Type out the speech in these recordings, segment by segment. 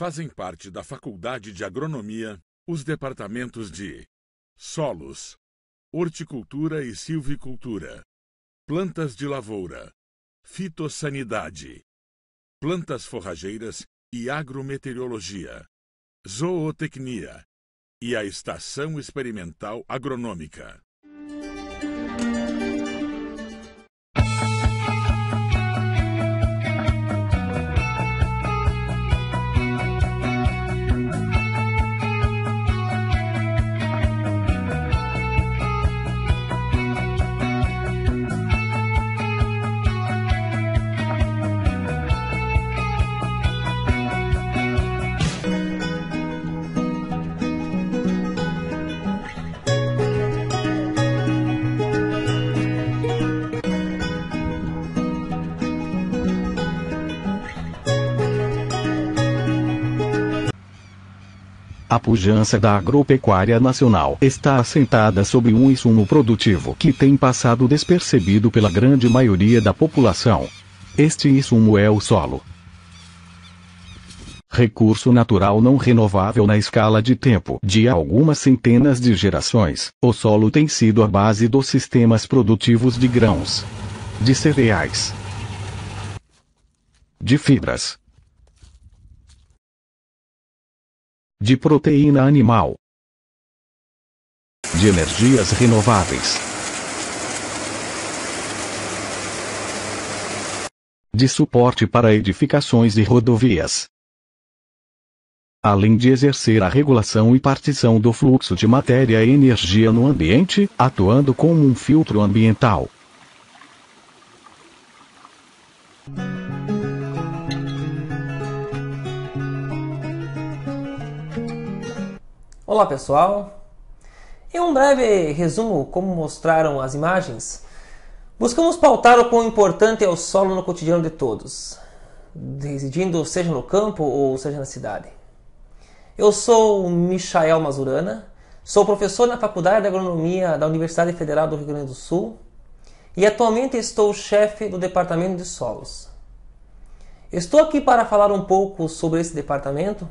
fazem parte da Faculdade de Agronomia os departamentos de solos, horticultura e silvicultura, plantas de lavoura, fitossanidade, plantas forrageiras e agrometeorologia, zootecnia e a Estação Experimental Agronômica. A pujança da agropecuária nacional está assentada sobre um insumo produtivo que tem passado despercebido pela grande maioria da população. Este insumo é o solo. Recurso natural não renovável na escala de tempo de algumas centenas de gerações, o solo tem sido a base dos sistemas produtivos de grãos, de cereais, de fibras, de proteína animal, de energias renováveis, de suporte para edificações e rodovias, além de exercer a regulação e partição do fluxo de matéria e energia no ambiente, atuando como um filtro ambiental. Olá pessoal! Em um breve resumo, como mostraram as imagens, buscamos pautar o quão importante é o solo no cotidiano de todos, residindo seja no campo ou seja na cidade. Eu sou Michael Mazurana, sou professor na Faculdade de Agronomia da Universidade Federal do Rio Grande do Sul e atualmente estou chefe do Departamento de Solos. Estou aqui para falar um pouco sobre esse departamento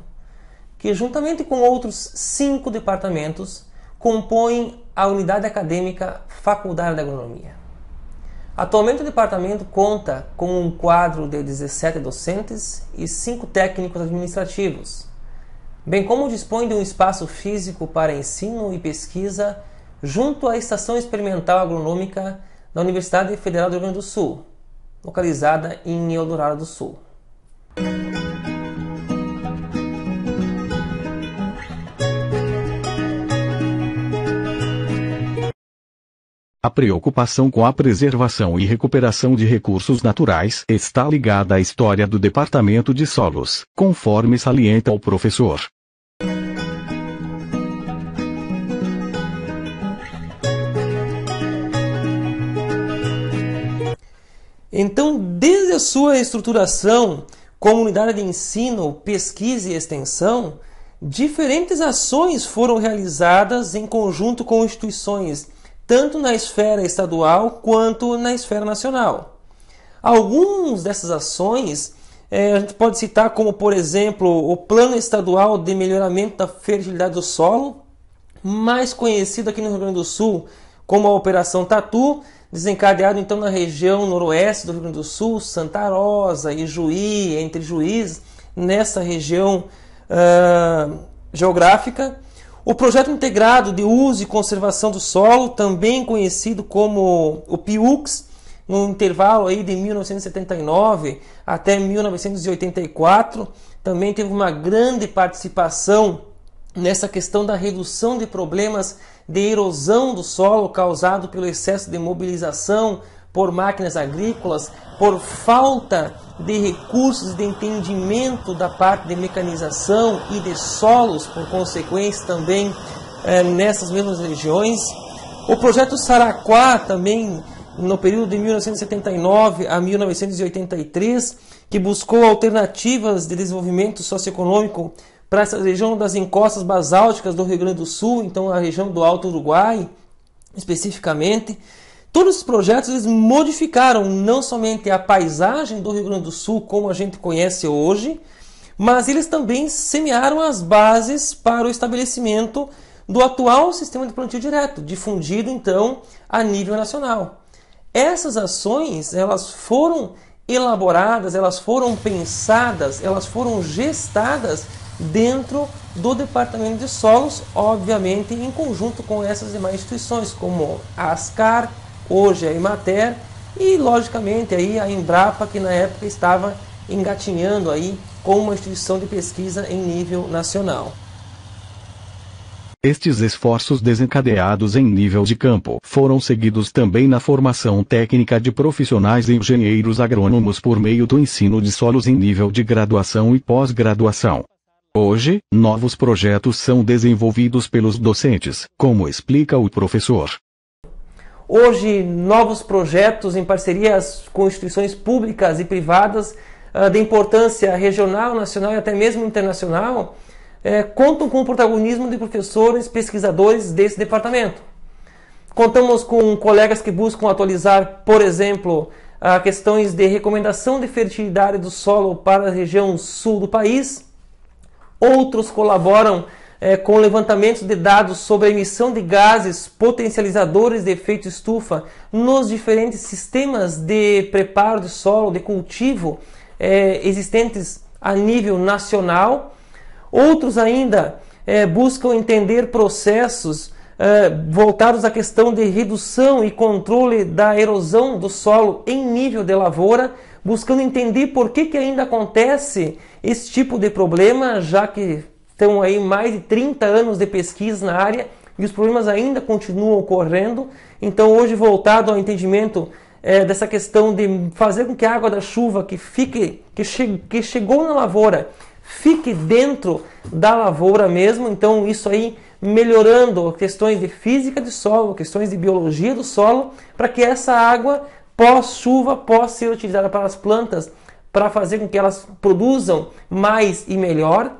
que, juntamente com outros cinco departamentos, compõem a unidade acadêmica Faculdade de Agronomia. Atualmente, o departamento conta com um quadro de 17 docentes e cinco técnicos administrativos, bem como dispõe de um espaço físico para ensino e pesquisa junto à Estação Experimental Agronômica da Universidade Federal do Rio Grande do Sul, localizada em Eldorado do Sul. A preocupação com a preservação e recuperação de recursos naturais está ligada à história do Departamento de Solos, conforme salienta o professor. Então, desde a sua estruturação como unidade de ensino, pesquisa e extensão, diferentes ações foram realizadas em conjunto com instituições tanto na esfera estadual quanto na esfera nacional. Alguns dessas ações é, a gente pode citar como, por exemplo, o Plano Estadual de Melhoramento da Fertilidade do Solo, mais conhecido aqui no Rio Grande do Sul como a Operação Tatu, desencadeado então na região noroeste do Rio Grande do Sul, Santa Rosa, e Juí, entre Juiz, nessa região uh, geográfica. O projeto integrado de uso e conservação do solo, também conhecido como o PIUX, no intervalo aí de 1979 até 1984, também teve uma grande participação nessa questão da redução de problemas de erosão do solo causado pelo excesso de mobilização, por máquinas agrícolas, por falta de recursos de entendimento da parte de mecanização e de solos, por consequência também é, nessas mesmas regiões. O projeto Saraquá também no período de 1979 a 1983, que buscou alternativas de desenvolvimento socioeconômico para essa região das encostas basálticas do Rio Grande do Sul, então a região do Alto Uruguai, especificamente. Todos os projetos eles modificaram não somente a paisagem do Rio Grande do Sul como a gente conhece hoje, mas eles também semearam as bases para o estabelecimento do atual sistema de plantio direto, difundido então a nível nacional. Essas ações, elas foram elaboradas, elas foram pensadas, elas foram gestadas dentro do Departamento de Solos, obviamente em conjunto com essas demais instituições, como a ASCAR, hoje a é Imater, e logicamente aí a Embrapa, que na época estava engatinhando aí com uma instituição de pesquisa em nível nacional. Estes esforços desencadeados em nível de campo foram seguidos também na formação técnica de profissionais e engenheiros agrônomos por meio do ensino de solos em nível de graduação e pós-graduação. Hoje, novos projetos são desenvolvidos pelos docentes, como explica o professor Hoje, novos projetos em parcerias com instituições públicas e privadas ah, de importância regional, nacional e até mesmo internacional é, contam com o protagonismo de professores, pesquisadores desse departamento. Contamos com colegas que buscam atualizar, por exemplo, ah, questões de recomendação de fertilidade do solo para a região sul do país. Outros colaboram é, com levantamentos de dados sobre a emissão de gases potencializadores de efeito estufa nos diferentes sistemas de preparo de solo, de cultivo é, existentes a nível nacional. Outros ainda é, buscam entender processos é, voltados à questão de redução e controle da erosão do solo em nível de lavoura, buscando entender por que, que ainda acontece esse tipo de problema, já que Estão aí mais de 30 anos de pesquisa na área e os problemas ainda continuam ocorrendo. Então, hoje, voltado ao entendimento é, dessa questão de fazer com que a água da chuva que, fique, que, che que chegou na lavoura fique dentro da lavoura mesmo. Então, isso aí melhorando questões de física do solo, questões de biologia do solo, para que essa água pós-chuva possa ser utilizada para as plantas, para fazer com que elas produzam mais e melhor.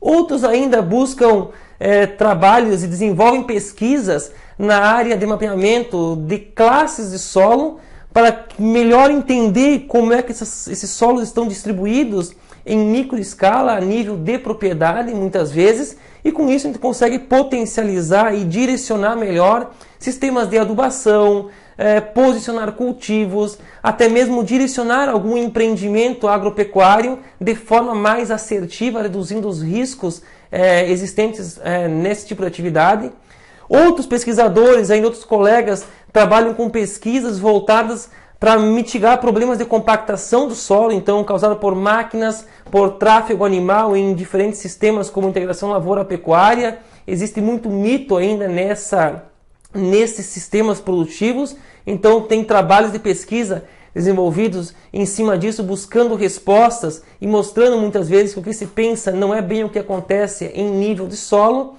Outros ainda buscam é, trabalhos e desenvolvem pesquisas na área de mapeamento de classes de solo para melhor entender como é que essas, esses solos estão distribuídos em microescala, a nível de propriedade, muitas vezes, e com isso a gente consegue potencializar e direcionar melhor sistemas de adubação, é, posicionar cultivos, até mesmo direcionar algum empreendimento agropecuário de forma mais assertiva, reduzindo os riscos é, existentes é, nesse tipo de atividade. Outros pesquisadores, ainda outros colegas, trabalham com pesquisas voltadas para mitigar problemas de compactação do solo, então causado por máquinas, por tráfego animal em diferentes sistemas como integração lavoura-pecuária. Existe muito mito ainda nessa nesses sistemas produtivos. Então, tem trabalhos de pesquisa desenvolvidos em cima disso, buscando respostas e mostrando muitas vezes que o que se pensa não é bem o que acontece em nível de solo.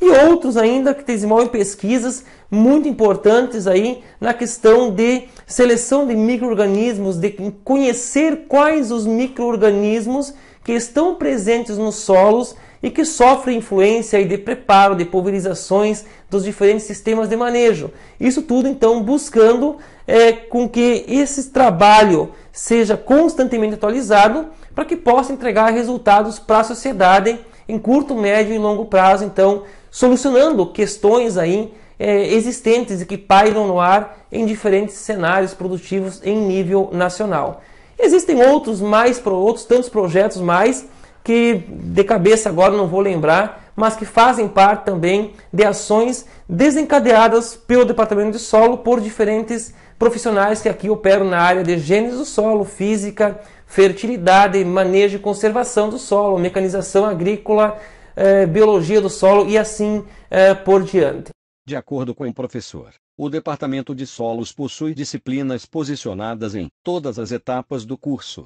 E outros ainda que desenvolvem pesquisas muito importantes aí na questão de seleção de micro-organismos, de conhecer quais os micro-organismos que estão presentes nos solos e que sofrem influência e de preparo de pulverizações dos diferentes sistemas de manejo. Isso tudo, então, buscando é, com que esse trabalho seja constantemente atualizado para que possa entregar resultados para a sociedade em curto, médio e longo prazo, então, solucionando questões aí é, existentes e que pairam no ar em diferentes cenários produtivos em nível nacional. Existem outros mais outros tantos projetos mais que de cabeça agora não vou lembrar, mas que fazem parte também de ações desencadeadas pelo Departamento de Solo por diferentes profissionais que aqui operam na área de gênese do solo, física, fertilidade, manejo e conservação do solo, mecanização agrícola, eh, biologia do solo e assim eh, por diante. De acordo com o professor, o Departamento de Solos possui disciplinas posicionadas em todas as etapas do curso.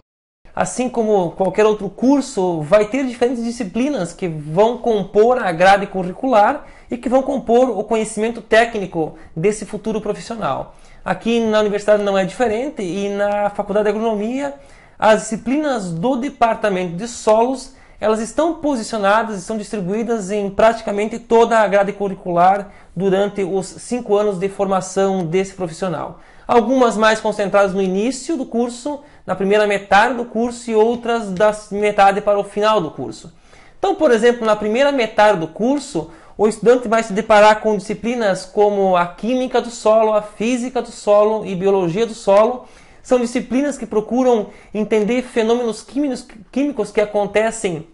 Assim como qualquer outro curso, vai ter diferentes disciplinas que vão compor a grade curricular e que vão compor o conhecimento técnico desse futuro profissional. Aqui na universidade não é diferente e na Faculdade de Agronomia, as disciplinas do Departamento de Solos elas estão posicionadas, e são distribuídas em praticamente toda a grade curricular durante os cinco anos de formação desse profissional. Algumas mais concentradas no início do curso, na primeira metade do curso, e outras da metade para o final do curso. Então, por exemplo, na primeira metade do curso, o estudante vai se deparar com disciplinas como a química do solo, a física do solo e biologia do solo são disciplinas que procuram entender fenômenos químicos que acontecem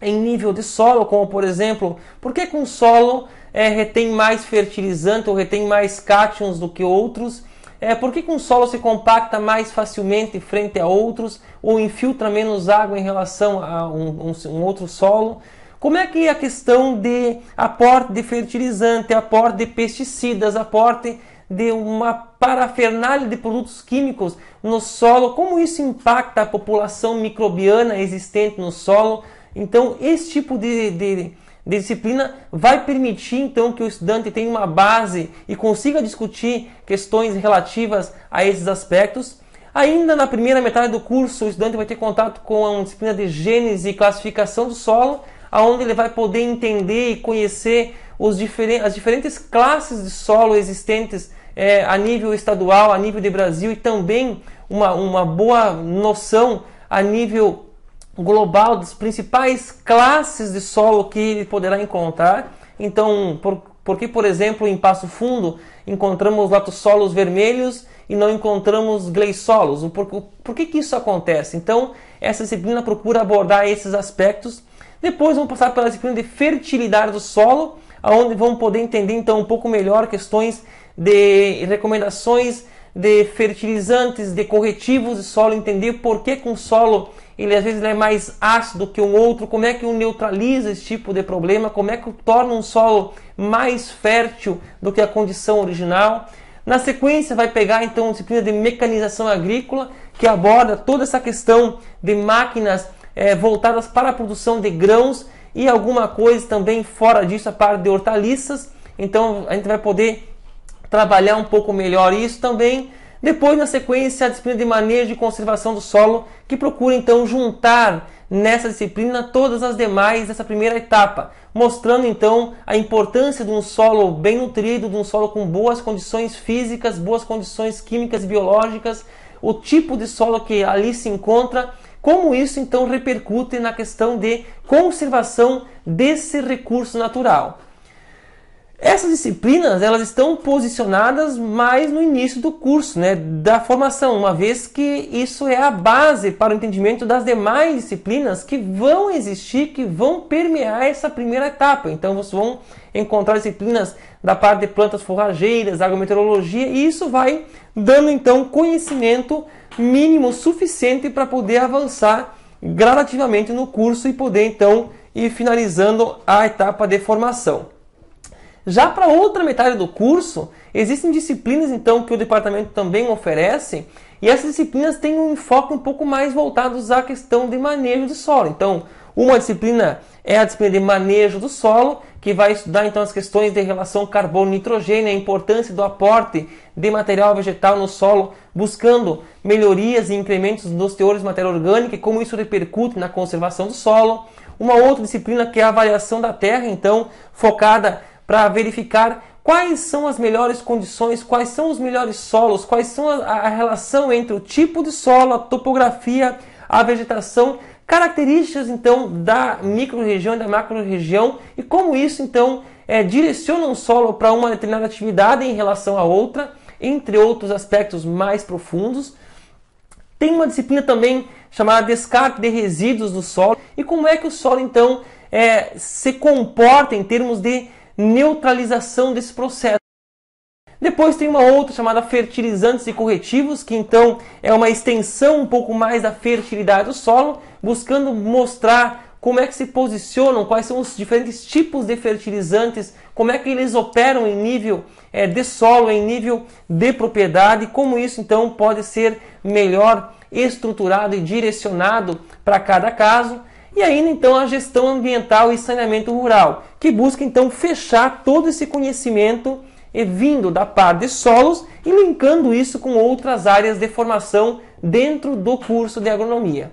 em nível de solo, como por exemplo, por que, que um solo é, retém mais fertilizante ou retém mais cátions do que outros? É, por que, que um solo se compacta mais facilmente frente a outros ou infiltra menos água em relação a um, um, um outro solo? Como é que é a questão de aporte de fertilizante, aporte de pesticidas, aporte de uma parafernália de produtos químicos no solo, como isso impacta a população microbiana existente no solo. Então, esse tipo de, de, de disciplina vai permitir então que o estudante tenha uma base e consiga discutir questões relativas a esses aspectos. Ainda na primeira metade do curso, o estudante vai ter contato com a disciplina de gênese e classificação do solo, aonde ele vai poder entender e conhecer os diferentes, as diferentes classes de solo existentes é, a nível estadual, a nível de Brasil e também uma, uma boa noção a nível global das principais classes de solo que ele poderá encontrar. Então, por, porque, por exemplo, em Passo Fundo encontramos latossolos vermelhos e não encontramos gleissolos? Por, por que, que isso acontece? Então, essa disciplina procura abordar esses aspectos. Depois vamos passar pela disciplina de fertilidade do solo, onde vamos poder entender então um pouco melhor questões de recomendações de fertilizantes, de corretivos de solo, entender por que, com um solo ele às vezes ele é mais ácido que um outro, como é que o neutraliza esse tipo de problema, como é que o torna um solo mais fértil do que a condição original. Na sequência vai pegar então a disciplina de mecanização agrícola, que aborda toda essa questão de máquinas é, voltadas para a produção de grãos e alguma coisa também fora disso, a parte de hortaliças. Então a gente vai poder trabalhar um pouco melhor isso também. Depois, na sequência, a disciplina de manejo e conservação do solo, que procura então juntar nessa disciplina todas as demais dessa primeira etapa, mostrando então a importância de um solo bem nutrido, de um solo com boas condições físicas, boas condições químicas e biológicas, o tipo de solo que ali se encontra, como isso então repercute na questão de conservação desse recurso natural. Essas disciplinas elas estão posicionadas mais no início do curso, né, da formação, uma vez que isso é a base para o entendimento das demais disciplinas que vão existir, que vão permear essa primeira etapa. Então vocês vão encontrar disciplinas da parte de plantas forrageiras, agrometeorologia, e isso vai dando então conhecimento mínimo suficiente para poder avançar gradativamente no curso e poder então ir finalizando a etapa de formação. Já para outra metade do curso, existem disciplinas então que o departamento também oferece, e essas disciplinas têm um enfoque um pouco mais voltados à questão de manejo de solo. Então, uma disciplina é a disciplina de manejo do solo, que vai estudar então as questões de relação carbono-nitrogênio, a importância do aporte de material vegetal no solo, buscando melhorias e incrementos nos teores de matéria orgânica e como isso repercute na conservação do solo. Uma outra disciplina que é a avaliação da terra, então, focada para verificar quais são as melhores condições, quais são os melhores solos, quais são a, a relação entre o tipo de solo, a topografia, a vegetação, características então da microrregião e da macrorregião e como isso então é, direciona um solo para uma determinada atividade em relação a outra, entre outros aspectos mais profundos. Tem uma disciplina também chamada descarte de resíduos do solo e como é que o solo então é, se comporta em termos de neutralização desse processo. Depois tem uma outra chamada fertilizantes e corretivos, que então é uma extensão um pouco mais da fertilidade do solo, buscando mostrar como é que se posicionam, quais são os diferentes tipos de fertilizantes, como é que eles operam em nível é, de solo, em nível de propriedade, como isso então pode ser melhor estruturado e direcionado para cada caso. E ainda então a gestão ambiental e saneamento rural, que busca então fechar todo esse conhecimento vindo da parte de solos e linkando isso com outras áreas de formação dentro do curso de agronomia.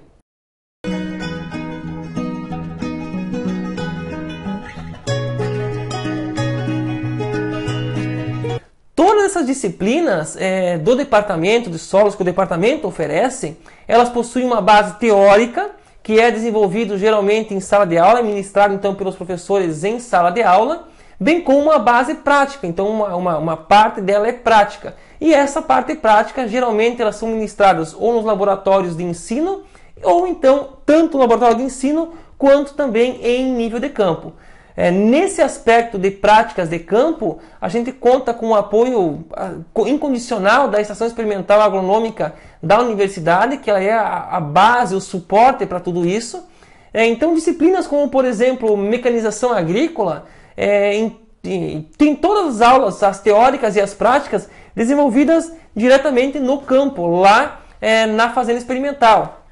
Todas essas disciplinas é, do departamento de solos que o departamento oferece, elas possuem uma base teórica que é desenvolvido geralmente em sala de aula, é ministrado então pelos professores em sala de aula, bem como uma base prática. Então, uma, uma, uma parte dela é prática. E essa parte prática, geralmente, elas são ministradas ou nos laboratórios de ensino, ou então, tanto no laboratório de ensino, quanto também em nível de campo. É, nesse aspecto de práticas de campo, a gente conta com o apoio ah, incondicional da Estação Experimental Agronômica da Universidade, que ela é a, a base, o suporte para tudo isso. É, então, disciplinas como, por exemplo, mecanização agrícola, é, em, em, tem todas as aulas, as teóricas e as práticas, desenvolvidas diretamente no campo, lá é, na fazenda experimental.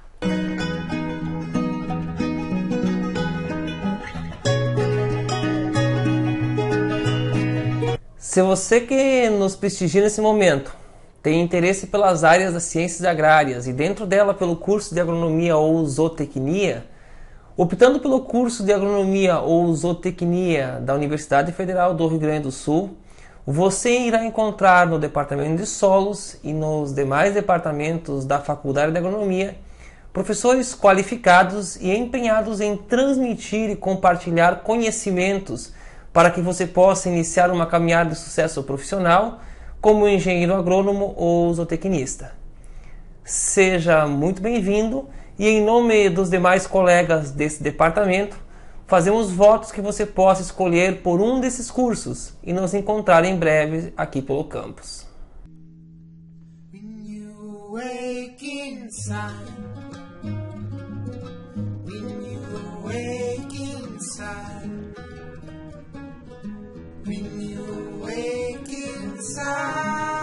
Se você que nos prestigia nesse momento tem interesse pelas áreas das ciências agrárias e dentro dela pelo curso de agronomia ou zootecnia, optando pelo curso de agronomia ou zootecnia da Universidade Federal do Rio Grande do Sul, você irá encontrar no departamento de solos e nos demais departamentos da Faculdade de Agronomia professores qualificados e empenhados em transmitir e compartilhar conhecimentos para que você possa iniciar uma caminhada de sucesso profissional como engenheiro agrônomo ou zootecnista. Seja muito bem-vindo e, em nome dos demais colegas desse departamento, fazemos votos que você possa escolher por um desses cursos e nos encontrar em breve aqui pelo campus. When When you wake inside.